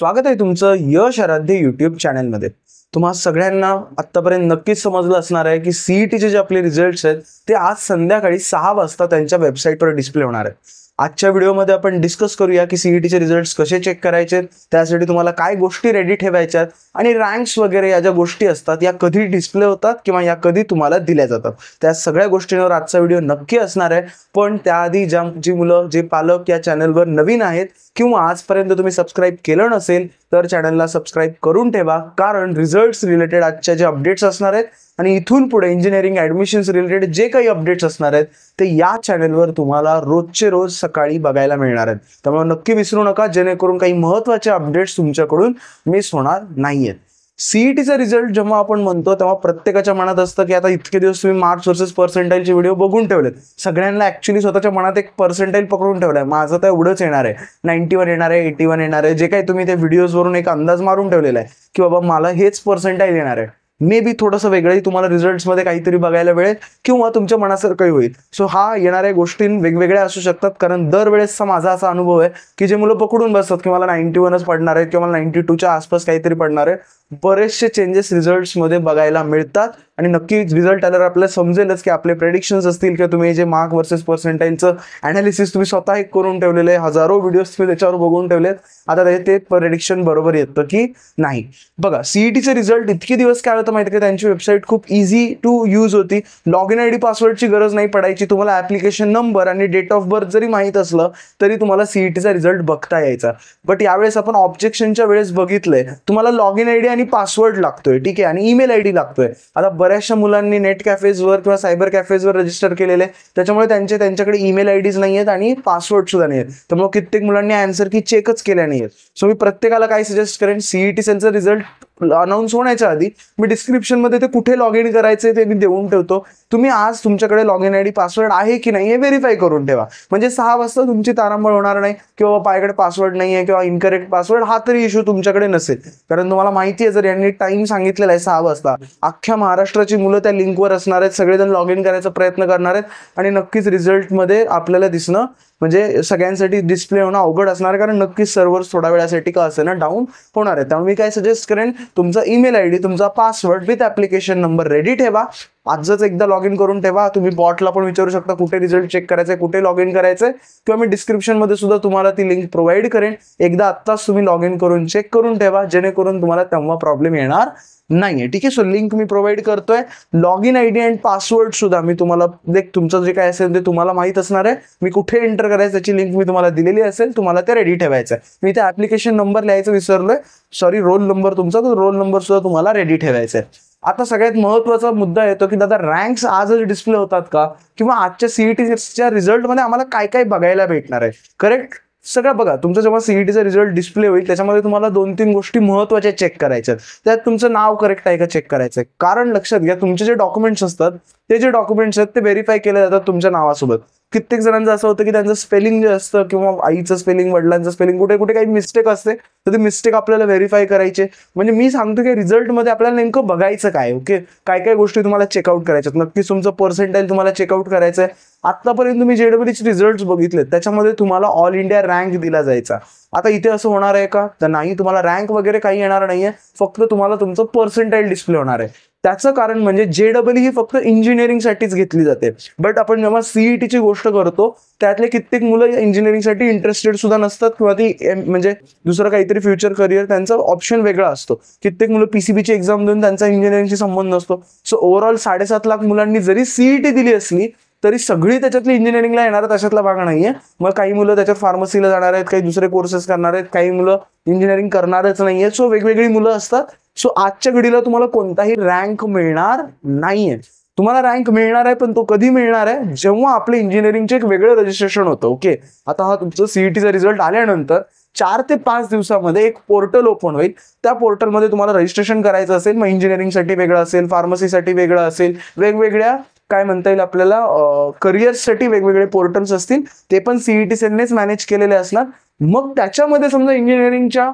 स्वागत आहे तुमचं यश आराध्य युट्यूब चॅनलमध्ये तुम्हाला सगळ्यांना आतापर्यंत नक्कीच समजलं असणार आहे की सीईटीचे e जे आपले रिझल्ट्स आहेत ते आज संध्याकाळी सहा वाजता त्यांच्या वेबसाईटवर डिस्प्ले होणार आहे आजच्या व्हिडिओमध्ये आपण डिस्कस करूया की सीईटीचे e रिझल्ट कसे चेक करायचे त्यासाठी तुम्हाला काय गोष्टी रेडी ठेवायच्यात आणि रँक्स वगैरे या ज्या गोष्टी असतात या कधी डिस्प्ले होतात किंवा या कधी तुम्हाला दिल्या जातात त्या सगळ्या गोष्टींवर आजचा व्हिडिओ नक्की असणार आहे पण त्याआधी ज्या जी मुलं जे पालक या चॅनलवर नवीन आहेत किंवा आजपर्यंत तुम्ही सबस्क्राईब केलं नसेल तर चॅनलला सबस्क्राईब करून ठेवा कारण रिझल्ट रिलेटेड आजच्या जे अपडेट्स असणार आहेत आणि इथून पुढे इंजिनिअरिंग ऍडमिशन्स रिलेटेड जे काही अपडेट्स असणार आहेत ते या चॅनेलवर तुम्हाला रोजचे रोज सकाळी बघायला मिळणार आहेत त्यामुळे नक्की विसरू नका जेणेकरून काही महत्त्वाचे अपडेट्स तुमच्याकडून मिस होणार नाही आहेत सीईटीचा e रिझल्ट जेव्हा आपण म्हणतो तेव्हा प्रत्येकाच्या मनात असतं की आता इतके दिवस तुम्ही मार्क्स वर्सेस पर्सेंटाईलचे व्हिडिओ बघून ठेवलेत सगळ्यांना ऍक्च्युली स्वतःच्या मनात एक पर्सेंटाईल पकडून ठेवलाय माझं तर एवढंच येणार आहे नाईन्टी वन येणार आहे एटी वन येणार आहे जे काही तुम्ही त्या व्हिडिओजवरून एक अंदाज मारून ठेवलेला आहे की बाबा मला हेच पर्सेंटाईल येणार आहे मे बी थोडंसं वेगळंही तुम्हाला रिझल्ट्समध्ये काहीतरी बघायला मिळेल किंवा तुमच्या मनासारखं काही होईल सो हा येणाऱ्या गोष्टी वेगवेगळ्या असू शकतात कारण दरवेळेसचा माझा असा अनुभव आहे की जे मुलं पकडून बसतात की मला नाईन्टी वनच पडणार आहेत किंवा मला नाईन्टी टूच्या आसपास काहीतरी पडणार आहे बरेचसे चेंजेस रिझल्ट्समध्ये बघायला मिळतात आणि नक्की रिझल्ट आल्यावर आपल्याला समजेलच की आपले प्रेडिक्शन्स असतील किंवा तुम्ही जे मार्क वर्सेस पर्सेंटाईलचं अनालिसिस तुम्ही स्वतः एक करून ठेवलेले आहे हजारो व्हिडिओज तुम्ही त्याच्यावर बघून ठेवलेत आता ते प्रेडिक्शन बरोबर येतं की नाही बघा सीईटीचे e रिझल्ट इतके दिवस काय होतं होतं माहिती का त्यांची वेबसाईट खूप इझी टू यूज होती लॉग इन आय पासवर्डची गरज नाही पडायची तुम्हाला ऍप्लिकेशन नंबर आणि डेट ऑफ बर्थ जरी माहीत असलं तरी तुम्हाला सीईटीचा e रिझल्ट बघता यायचा बट यावेळेस आपण ऑब्जेक्शनच्या वेळेस बघितलंय तुम्हाला लॉग इन आय आणि पासवर्ड लागतोय ठीक आहे आणि ईमेल आय लागतोय आता बऱ्याचशा मुलांनी नेट कॅफेजवर किंवा सायबर कॅफेजवर रजिस्टर केलेले त्याच्यामुळे त्यांचे त्यांच्याकडे ईमेल आय डीज नाही आहेत आणि पासवर्ड सुद्धा नाही आहेत त्यामुळे कित्येक मुलांनी आन्सर की चेकच केल्या नाही सो मी प्रत्येकाला काय सजेस्ट करेन सीईटी सेलचा रिझल्ट अनाऊन्स होण्याच्या आधी मी डिस्क्रिप्शनमध्ये ते कुठे लॉग इन करायचे ते मी देऊन ठेवतो तुम्ही आज तुमच्याकडे लॉग इन आय पासवर्ड आहे की नाही हे व्हेरीफाय करून ठेवा म्हणजे सहा वाजता तुमची तारांबळ होणार नाही किंवा पायाकडे पासवर्ड नाही आहे किंवा इनकरेक्ट पासवर्ड हा तरी इश्यू तुमच्याकडे नसेल कारण तुम्हाला माहिती आहे जर यांनी टाइम सांगितलेला आहे सहा वाजता अख्ख्या महाराष्ट्राची मुलं त्या लिंकवर असणार आहेत सगळेजण लॉग इन करायचा प्रयत्न करणार आहेत आणि नक्कीच रिझल्टमध्ये आपल्याला दिसणं म्हणजे सगळ्यांसाठी डिस्प्ले होणं अवघड असणार कारण नक्कीच सर्व्हर्स थोड्या वेळासाठी का असेल ना डाऊन होणार आहे त्यामुळे मी काय सजेस्ट करेन तुमचा ईमेल आय डी तुमचा password with application number ready ठेवा आजच एकदा लॉग इन करून ठेवा तुम्ही बॉटला पण विचारू शकता कुठे रिझल्ट चेक करायचा कुठे लॉग इन करायचं किंवा मी डिस्क्रिप्शनमध्ये सुद्धा तुम्हाला ती लिंक प्रोव्हाइड करेन एकदा आत्ताच तुम्ही लॉग इन करून चेक करून ठेवा जेणेकरून तुम्हाला तेव्हा प्रॉब्लेम येणार नाहीये ठीक आहे सो लिंक मी प्रोव्हाइड करतोय log in ID and password सुद्धा मी तुम्हाला देख तुमचं जे काय असेल ते तुम्हाला माहीत असणार आहे मी कुठे एंटर करायचं त्याची लिंक मी तुम्हाला दिलेली असेल तुम्हाला ते रेडी ठेवायचं आहे मी ते ऍप्लिकेशन नंबर लिहायचं विसरलोय सॉरी रोल नंबर तुमचा तो रोल नंबर सुद्धा तुम्हाला रेडी ठेवायचा आहे आता सगळ्यात महत्वाचा मुद्दा येतो की दादा रँक्स आजच डिस्प्ले होतात का किंवा आजच्या सीईटीच्या e रिझल्टमध्ये आम्हाला काय काय बघायला भेटणार आहे करेक्ट सगळं बघा तुमचं जेव्हा सीईटीचा रिझल्ट डिस्प्ले होईल त्याच्यामध्ये तुम्हाला दोन तीन गोष्टी महत्वाच्या चेक करायच्या त्यात तुमचं नाव करेक्ट आहे का चेक करायचं आहे कारण लक्षात घ्या तुमचे जे डॉक्युमेंट्स असतात ते जे डॉक्युमेंट्स आहेत ते व्हेरीफाय केले जातात तुमच्या नावासोबत कित्येक जणांचं असं होतं की त्यांचं स्पेलिंग जे असतं किंवा आईचं स्पेलिंग वडिलांचं स्पेलिंग कुठे कुठे काही मिस्टेक असते तर ते मिस्टेक आपल्याला व्हेरीफाय करायचे म्हणजे मी सांगतो की रिझल्टमध्ये आपल्याला नेमकं बघायचं काय ओके काय काय गोष्टी तुम्हाला चेकआउट करायच्यात नक्कीच तुमचं पर्सेंटाईल तुम्हाला चेकआउट करायचं आहे आतापर्यंत तुम्ही जेडब्ल्यूचे रिझल्ट बघितले त्याच्यामध्ये तुम्हाला ऑल इंडिया रँक दिला जायचा आता इथे असं होणार आहे का तर नाही तुम्हाला रँक वगैरे काही येणार नाहीये फक्त तुम्हाला तुमचं पर्सेंटाईल डिस्प्ले होणार आहे त्याचं कारण म्हणजे जेडब्ल्यू ही फक्त इंजिनिअरिंगसाठीच घेतली जाते बट आपण जेव्हा सीईटीची e गोष्ट करतो त्यातले कित्येक मुलं इंजिनिअरिंगसाठी इंटरेस्टेड सुद्धा नसतात किंवा ती म्हणजे दुसरं काहीतरी फ्युचर करिअर त्यांचा ऑप्शन वेगळा असतो कित्येक मुलं पीसीबीची एक्झाम देऊन त्यांचा इंजिनिअरिंगशी संबंध नसतो सो ओव्हरऑल साडेसात लाख मुलांनी जरी सीईटी e दिली असली तरी सगळी त्याच्यातली इंजिनिअरिंगला येणार तशातला भाग नाही आहे मग काही मुलं त्याच्यात फार्मसीला जाणार आहेत काही दुसरे कोर्सेस करणार आहेत काही मुलं इंजिनिअरिंग करणारच नाही सो वेगवेगळी मुलं असतात सो आजच्या घडीला तुम्हाला कोणताही रँक मिळणार नाहीये तुम्हाला रँक मिळणार आहे पण तो कधी मिळणार आहे जेव्हा आपले इंजिनिअरिंगचे एक वेगळं रजिस्ट्रेशन होतं ओके आता हा तुमचं सीईटीचा e रिझल्ट आल्यानंतर चार ते पाच दिवसामध्ये एक पोर्टल ओपन होईल त्या पोर्टलमध्ये तुम्हाला रजिस्ट्रेशन करायचं असेल मग इंजिनिअरिंगसाठी वेगळं असेल फार्मसीसाठी वेगळं असेल वेगवेगळ्या काय म्हणता येईल आपल्याला करिअरसाठी वेगवेगळे पोर्टल्स असतील ते पण सीईटी सेलनेच मॅनेज केलेले असणार मग त्याच्यामध्ये समजा इंजिनिअरिंगच्या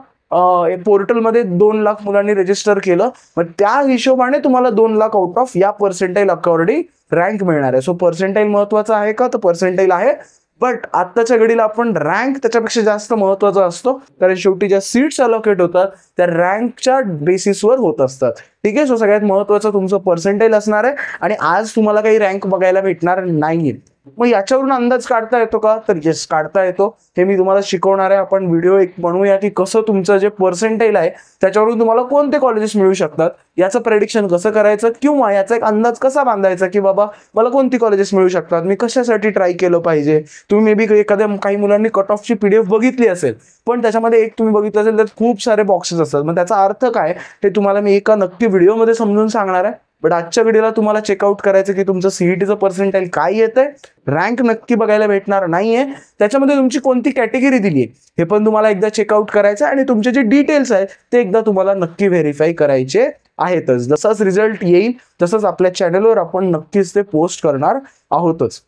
पोर्टलमध्ये दोन लाख मुलांनी रजिस्टर केलं मग त्या हिशोबाने तुम्हाला दोन लाख आउट ऑफ या पर्सेंटाईल अकॉर्डिंग रँक मिळणार आहे सो पर्सेंटाईल महत्वाचा आहे का तर पर्सेंटाईल आहे बट आत्ताच्या घडीला आपण रँक त्याच्यापेक्षा जास्त महत्वाचा असतो कारण शेवटी ज्या सीट्स अलोकेट होतात त्या रँकच्या बेसिसवर होत असतात ठीक आहे सो सगळ्यात महत्वाचं तुमचं पर्सेंटेज असणार आहे आणि आज तुम्हाला काही रँक बघायला भेटणार नाहीये मग याच्यावरून अंदाज काढता येतो का तर येस काढता येतो हे मी तुम्हाला शिकवणार आहे आपण व्हिडिओ एक बनवूया की कसं तुमचं जे पर्सेंटेज आहे त्याच्यावरून तुम्हाला कोणते कॉलेजेस मिळू शकतात याचं प्रेडिक्शन कसं करायचं किंवा याचा एक अंदाज कसा बांधायचा की बाबा मला कोणती कॉलेजेस मिळू शकतात मी कशासाठी ट्राय केलं पाहिजे तुम्ही मेबी एखाद्या काही मुलांनी कट ऑफची पी बघितली असेल पण त्याच्यामध्ये एक तुम्ही बघितलं असेल तर खूप सारे बॉक्सेस असतात मग त्याचा अर्थ काय हे तुम्हाला मी एका नक्की व्हिडिओमध्ये समजून सांगणार आहे बट आजच्या व्हिडिओला तुम्हाला चेकआउट करायचं की तुमचं सीईटीचं e पर्सेंटाईल काय आहे रँक नक्की बघायला भेटणार नाहीये त्याच्यामध्ये तुमची कोणती कॅटेगरी दिली आहे हे पण तुम्हाला एकदा चेकआउट करायचं आहे आणि तुमचे जे डिटेल्स आहेत ते एकदा तुम्हाला नक्की व्हेरीफाय करायचे आहेतच जसाच रिझल्ट येईल तसंच आपल्या चॅनलवर आपण नक्कीच ते पोस्ट करणार आहोतच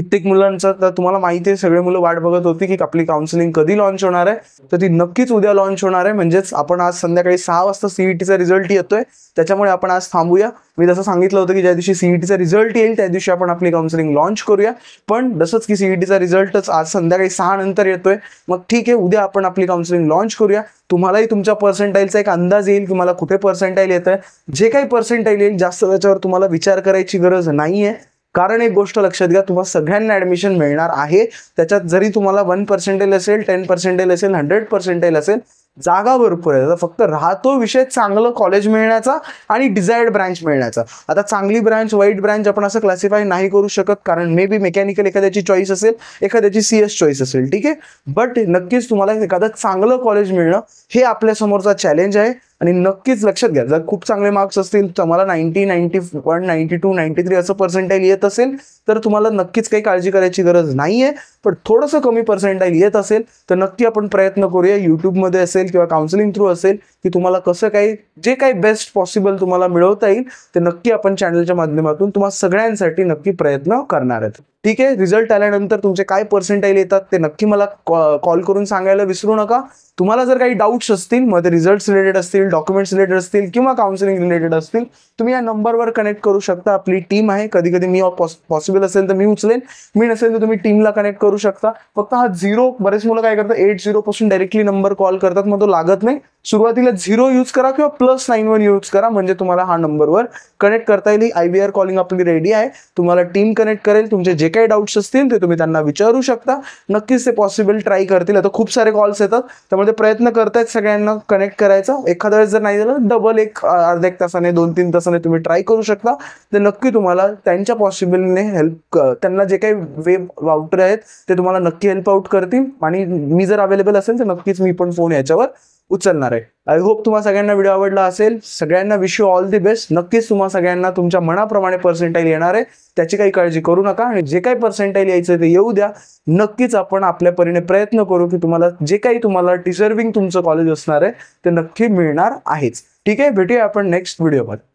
कित्येक मुलांचा तर तुम्हाला माहिती आहे सगळे मुलं वाट बघत होती की आपली काउन्सिलिंग कधी लॉन्च होणार आहे तर ती नक्कीच उद्या लॉन्च होणार आहे म्हणजेच आपण आज संध्याकाळी सहा वाजता सीईटीचा e रिझल्ट येतोय त्याच्यामुळे आपण आज थांबूया मी जसं सांगितलं होतं की ज्या दिवशी सीईटीचा e रिझल्ट येईल त्या दिवशी आपण आपली काउन्सिलिंग लॉन्च करूया पण जसंच की सीईटीचा e रिझल्टच आज संध्याकाळी सहा नंतर येतोय मग ठीक आहे उद्या आपण आपली काउन्सिलिंग लॉन्च करूया तुम्हालाही तुमच्या पर्सेंटाईलचा एक अंदाज येईल तुम्हाला कुठे पर्सेंटाईल येत आहे जे काही पर्सेंटाईल येईल जास्त त्याच्यावर तुम्हाला विचार करायची गरज नाही आहे कारण एक गोष्ट लक्षात घ्या तुम्हाला सगळ्यांना ॲडमिशन मिळणार आहे त्याच्यात जरी तुम्हाला वन पर्सेंटेज असेल टेन पर्सेंटेज असेल हंड्रेड पर्सेंटेज असेल जागा भरपूर आहे फक्त राहतो विषय चांगलं कॉलेज मिळण्याचा आणि डिझायर्ड ब्रँच मिळण्याचा आता चांगली ब्रँच वाईट ब्रँच आपण असं क्लासिफाय नाही करू शकत कारण मे बी मेकॅनिकल एखाद्याची चॉईस असेल एखाद्याची सी एस चॉईस असेल ठीक आहे बट नक्कीच तुम्हाला एखादं चांगलं कॉलेज मिळणं हे आपल्यासमोरचा चॅलेंज आहे आणि नक्कीच लक्षात घ्या जर खूप चांगले मार्क्स असतील तुम्हाला ninety ninety one ninety two ninety three असं पर्सेंटाईल येत असेल तर तुम्हाला नक्कीच काही काळजी करायची गरज नाही आहे पण थोडंसं कमी पर्सेंटाईल येत असेल तर नक्की आपण प्रयत्न करूया युट्यूबमध्ये असेल किंवा काउन्सिलिंग थ्रू असेल की तुम्हाला कसं काही जे काही बेस्ट पॉसिबल तुम्हाला मिळवता येईल ते नक्की आपण चॅनलच्या माध्यमातून तुम्हाला सगळ्यांसाठी नक्की प्रयत्न करणार आहेत ठीक आहे रिझल्ट आल्यानंतर तुमचे काय पर्सेंटेज येतात ते नक्की मला कॉल करून सांगायला विसरू नका तुम्हाला जर काही डाऊट्स असतील मग ते रिझल्ट्स रिलेटेड असतील डॉक्युमेंट्स रिलेटेड असतील किंवा काउन्सिलिंग रिलेटेड असतील तुम्ही या नंबरवर कनेक्ट करू शकता आपली टीम आहे कधी कधी मी पॉसिबल असेल तर मी उचलेन मी नसेल तर तुम्ही टीमला कनेक्ट करू शकता फक्त हा झिरो बरेच मुलं काय करतात एट झिरो पासून डायरेक्टली नंबर कॉल करतात मग तो लागत नाही सुरुवातीला इथे झिरो यूज करा किंवा प्लस नाईन वन यूज करा म्हणजे तुम्हाला हा नंबरवर कनेक्ट करता येईल आय व्ही आर कॉलिंग आपली रेडी आहे तुम्हाला टीम कनेक्ट करेल तुमचे जे काही डाऊट्स असतील ते तुम्ही त्यांना विचारू शकता नक्कीच ते पॉसिबल ट्राय करतील आता खूप सारे कॉल्स येतात त्यामुळे प्रयत्न करतायत सगळ्यांना कनेक्ट करायचा एखाद्या वेळेस जर नाही झालं डबल एक अर्ध्या एक तासाने दोन तीन तासाने तुम्ही ट्राय करू शकता ते नक्की तुम्हाला त्यांच्या पॉसिबलने हेल्प त्यांना जे काही वेब वाउटर आहेत ते तुम्हाला नक्की हेल्प आउट करतील आणि मी जर अवेलेबल असेल तर नक्कीच मी पण फोन याच्यावर उचलणार आहे आय होप तुम्हाला सगळ्यांना व्हिडिओ आवडला असेल सगळ्यांना wish you all the best नक्कीच तुम्हाला सगळ्यांना तुमच्या मनाप्रमाणे पर्सेंटाईल येणार आहे त्याची काही काळजी करू नका आणि जे काही पर्सेंटाईल यायचं ते येऊ द्या नक्कीच आपण आपल्या परीने प्रयत्न करू की तुम्हाला जे काही तुम्हाला डिझर्विंग तुमचं कॉलेज असणार आहे ते नक्की मिळणार आहेच ठीक आहे भेटूया आपण नेक्स्ट व्हिडिओमध्ये